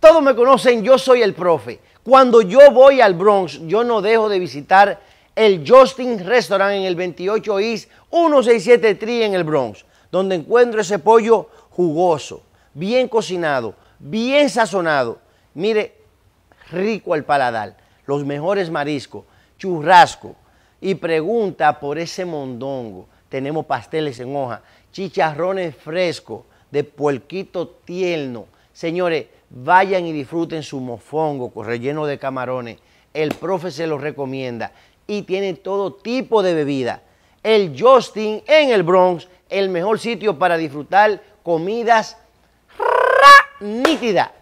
Todos me conocen, yo soy el profe. Cuando yo voy al Bronx, yo no dejo de visitar el Justin Restaurant en el 28 East 167 Tri en el Bronx, donde encuentro ese pollo jugoso, bien cocinado, bien sazonado. Mire, rico al paladar, los mejores mariscos, churrasco. Y pregunta por ese mondongo. Tenemos pasteles en hoja, chicharrones frescos, de puerquito tierno. Señores, Vayan y disfruten su mofongo con relleno de camarones. El profe se los recomienda y tiene todo tipo de bebida. El Justin en el Bronx, el mejor sitio para disfrutar comidas nítidas.